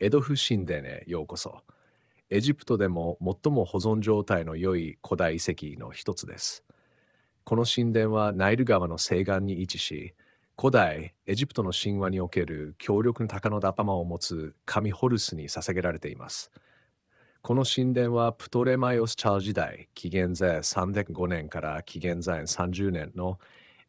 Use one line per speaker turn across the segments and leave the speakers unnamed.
エドフ神殿へようこそ。エジプトでも最も保存状態の良い古代遺跡の一つです。この神殿はナイル川の西岸に位置し、古代エジプトの神話における強力な鷹の頭を持つ神ホルスに捧げられています。この神殿はプトレマイオス・チャール時代、紀元前305年から紀元前30年の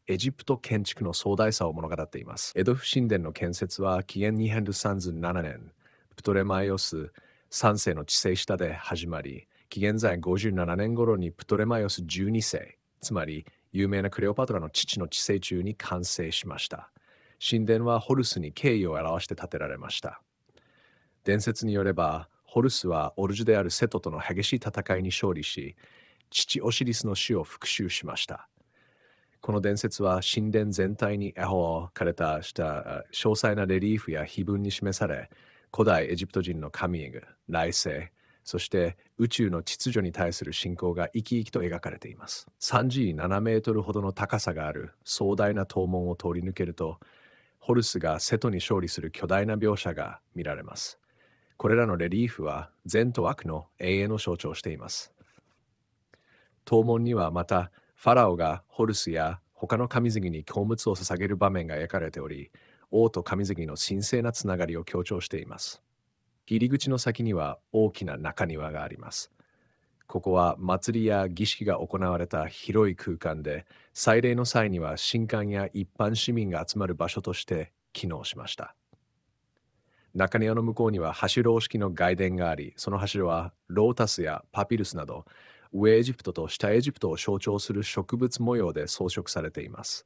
エジプト建築の壮大さを物語っています。エドフ神殿の建設は紀元237年、プトレマイオス3世の治世下で始まり、紀元前57年頃にプトレマイオス12世、つまり有名なクレオパトラの父の治世中に完成しました。神殿はホルスに敬意を表して建てられました。伝説によれば、ホルスはオルジュであるセトとの激しい戦いに勝利し、父オシリスの死を復讐しました。この伝説は神殿全体に絵本を枯れたした詳細なレリーフや碑文に示され、古代エジプト人の神エグ、来世、そして宇宙の秩序に対する信仰が生き生きと描かれています。37メートルほどの高さがある壮大な塔門を通り抜けると、ホルスが瀬戸に勝利する巨大な描写が見られます。これらのレリーフは善と悪の永遠を象徴しています。塔門にはまたファラオがホルスや他の神々に供物を捧げる場面が描かれており、王と神々の神聖なつながりを強調しています。入り口の先には大きな中庭があります。ここは祭りや儀式が行われた広い空間で、祭礼の際には神官や一般市民が集まる場所として機能しました。中庭の向こうには柱廊式の外伝があり、その柱はロータスやパピルスなど、上エジプトと下エジプトを象徴する植物模様で装飾されています。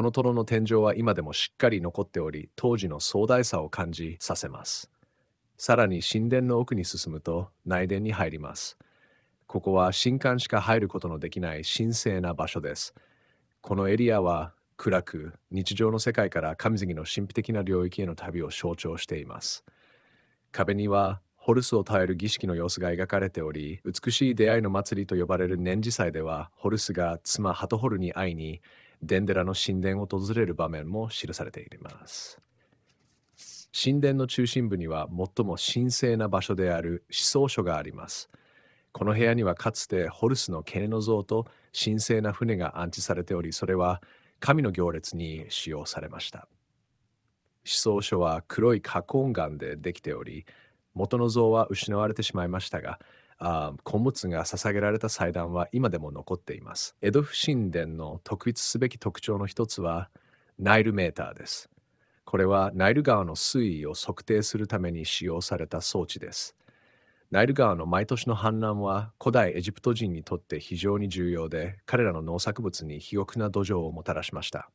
この塔の天井は今でもしっかり残っており、当時の壮大さを感じさせます。さらに神殿の奥に進むと内殿に入ります。ここは神官しか入ることのできない神聖な場所です。このエリアは暗く日常の世界から神杉の神秘的な領域への旅を象徴しています。壁にはホルスを耐える儀式の様子が描かれており、美しい出会いの祭りと呼ばれる年次祭では、ホルスが妻ハトホルに会いに、デンデラの神殿を訪れる場面も記されています。神殿の中心部には最も神聖な場所である思想書があります。この部屋にはかつてホルスのケネの像と神聖な船が安置されており、それは神の行列に使用されました。思想書は黒い花崗岩でできており、元の像は失われてしまいましたが、あ古物が捧げられた祭壇は今でも残っています。江戸不神殿の特筆すべき特徴の一つはナイルメーターです。これはナイル川の水位を測定するために使用された装置です。ナイル川の毎年の氾濫は古代エジプト人にとって非常に重要で彼らの農作物に肥沃な土壌をもたらしました。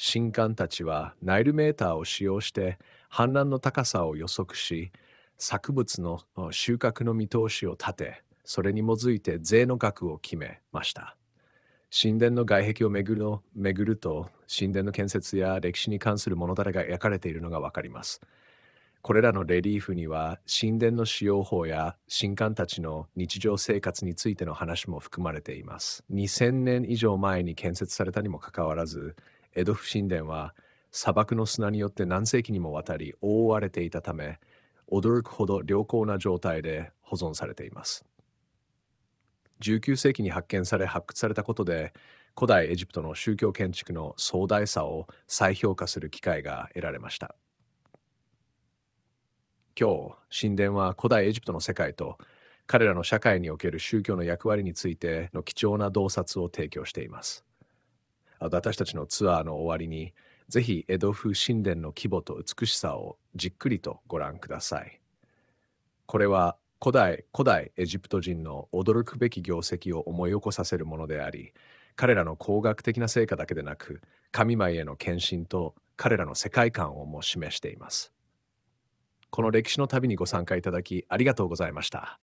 神官たちはナイルメーターを使用して氾濫の高さを予測し作物の収穫の見通しを立て、それに基づいて税の額を決めました。神殿の外壁を巡るると、神殿の建設や歴史に関する物れが描かれているのがわかります。これらのレリーフには、神殿の使用法や神官たちの日常生活についての話も含まれています。2000年以上前に建設されたにもかかわらず、江戸府神殿は砂漠の砂によって何世紀にもわたり覆われていたため、驚くほど良好な状態で保存されています。19世紀に発見され発掘されたことで古代エジプトの宗教建築の壮大さを再評価する機会が得られました今日神殿は古代エジプトの世界と彼らの社会における宗教の役割についての貴重な洞察を提供しています私たちのツアーの終わりにぜひ江戸風神殿の規模と美しさをじっくりとご覧ください。これは古代古代エジプト人の驚くべき業績を思い起こさせるものであり、彼らの工学的な成果だけでなく、神舞への献身と彼らの世界観をも示しています。この歴史の旅にご参加いただきありがとうございました。